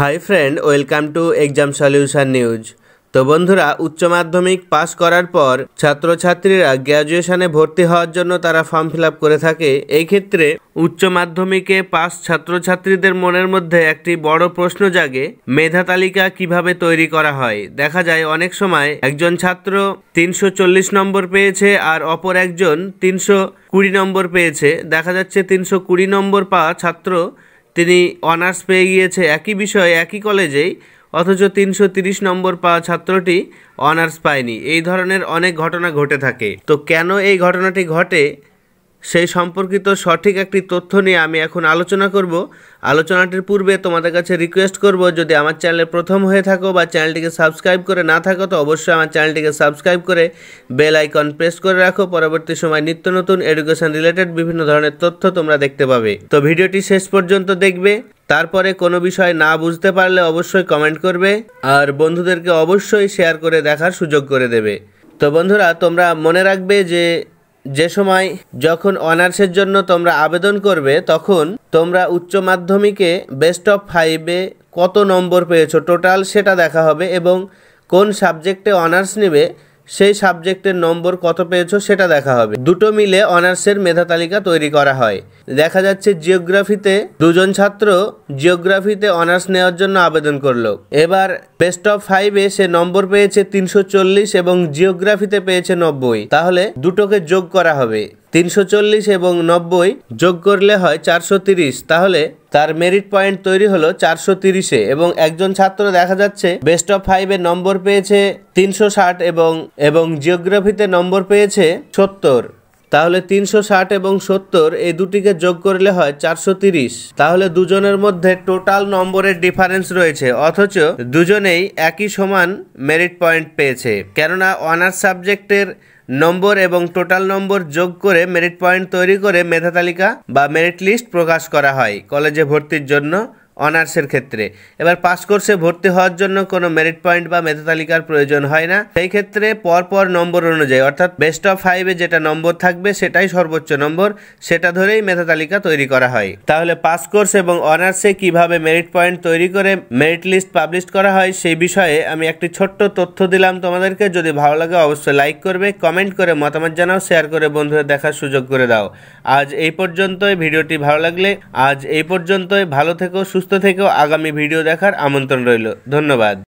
high friend welcome to exam solution news তো বন্ধুরা উচ্চ মাধ্যমিক পাস করার পর ছাত্রছাত্রীরা গ্র্যাজুয়েশনে ভর্তি হওয়ার জন্য তারা ফর্ম ফিল করে থাকে এই ক্ষেত্রে উচ্চ মাধ্যমিকে পাস ছাত্রছাত্রীদের মনের মধ্যে একটি বড় প্রশ্ন জাগে মেধা তালিকা কিভাবে তৈরি করা হয় দেখা যায় অনেক সময় একজন ছাত্র তিনশো নম্বর পেয়েছে আর অপর একজন তিনশো কুড়ি নম্বর পেয়েছে দেখা যাচ্ছে তিনশো কুড়ি নম্বর পাওয়া ছাত্র তিনি অনার্স পেয়ে গিয়েছে একই বিষয়ে একই কলেজেই অথচ তিনশো নম্বর পাওয়া ছাত্রটি অনার্স পায়নি এই ধরনের অনেক ঘটনা ঘটে থাকে তো কেন এই ঘটনাটি ঘটে সেই সম্পর্কিত সঠিক একটি তথ্য নিয়ে আমি এখন আলোচনা করব আলোচনাটির পূর্বে তোমাদের কাছে রিকোয়েস্ট করব যদি আমার চ্যানেলে প্রথম হয়ে থাকো বা চ্যানেলটিকে সাবস্ক্রাইব করে না থাকো তো অবশ্যই আমার চ্যানেলটিকে সাবস্ক্রাইব করে বেল আইকন প্রেস করে রাখো পরবর্তী সময় নিত্য নতুন এডুকেশন রিলেটেড বিভিন্ন ধরনের তথ্য তোমরা দেখতে পাবে তো ভিডিওটি শেষ পর্যন্ত দেখবে তারপরে কোনো বিষয় না বুঝতে পারলে অবশ্যই কমেন্ট করবে আর বন্ধুদেরকে অবশ্যই শেয়ার করে দেখার সুযোগ করে দেবে তো বন্ধুরা তোমরা মনে রাখবে যে যে সময় যখন অনার্সের জন্য তোমরা আবেদন করবে তখন তোমরা উচ্চ মাধ্যমিকে বেস্ট অফ ফাইভে কত নম্বর পেয়েছো টোটাল সেটা দেখা হবে এবং কোন সাবজেক্টে অনার্স নেবে সেই সাবজেক্টের নম্বর কত পেয়েছো সেটা দেখা হবে দুটো মিলে অনার্সের মেধা তালিকা তৈরি করা হয় দেখা যাচ্ছে জিওগ্রাফিতে দুজন ছাত্র জিওগ্রাফিতে অনার্স নেওয়ার জন্য আবেদন করলো এবার বেস্ট অফ ফাইভে সে নম্বর পেয়েছে তিনশো এবং জিওগ্রাফিতে পেয়েছে নব্বই তাহলে দুটোকে যোগ করা হবে তিনশো চল্লিশ এবং নব্বই যোগ করলে হয় চারশো তিরিশ তাহলে তার মেরিট পয়েন্ট তৈরি হলো চারশো তিরিশে এবং একজন ছাত্র দেখা যাচ্ছে বেস্ট অফ ফাইভে নম্বর পেয়েছে তিনশো ষাট এবং এবং জিওগ্রাফিতে নম্বর পেয়েছে সত্তর তাহলে তিনশো ষাট এবং সত্তর এই দুটিকে যোগ করলে হয় চারশো তিরিশ তাহলে দুজনের মধ্যে টোটাল নম্বরের ডিফারেন্স রয়েছে অথচ দুজনেই একই সমান মেরিট পয়েন্ট পেয়েছে কেননা অনার্স সাবজেক্টের নম্বর এবং টোটাল নম্বর যোগ করে মেরিট পয়েন্ট তৈরি করে মেধা তালিকা বা মেরিট লিস্ট প্রকাশ করা হয় কলেজে ভর্তির জন্য অনার্সের ক্ষেত্রে এবার পাস কোর্সে ভর্তি হওয়ার জন্য কোনো মেরিট পয়েন্ট বা মেধা তালিকার প্রয়োজন হয় না সেই ক্ষেত্রে পরপর নম্বর অনুযায়ী অর্থাৎ বেস্ট অফ ফাইভে যেটা নম্বর থাকবে সেটাই সর্বোচ্চ নম্বর সেটা ধরেই মেধা তালিকা তৈরি করা হয় তাহলে পাস কোর্স এবং অনার্সে কিভাবে মেরিট পয়েন্ট তৈরি করে মেরিট লিস্ট পাবলিশ করা হয় সেই বিষয়ে আমি একটি ছোট্ট তথ্য দিলাম তোমাদেরকে যদি ভালো লাগে অবশ্যই লাইক করবে কমেন্ট করে মতামত জানাও শেয়ার করে বন্ধুদের দেখার সুযোগ করে দাও আজ এই পর্যন্তই ভিডিওটি ভালো লাগলে আজ এই পর্যন্তই ভালো থেকো সুস্থ থেকেও আগামী ভিডিও দেখার আমন্ত্রণ রইল ধন্যবাদ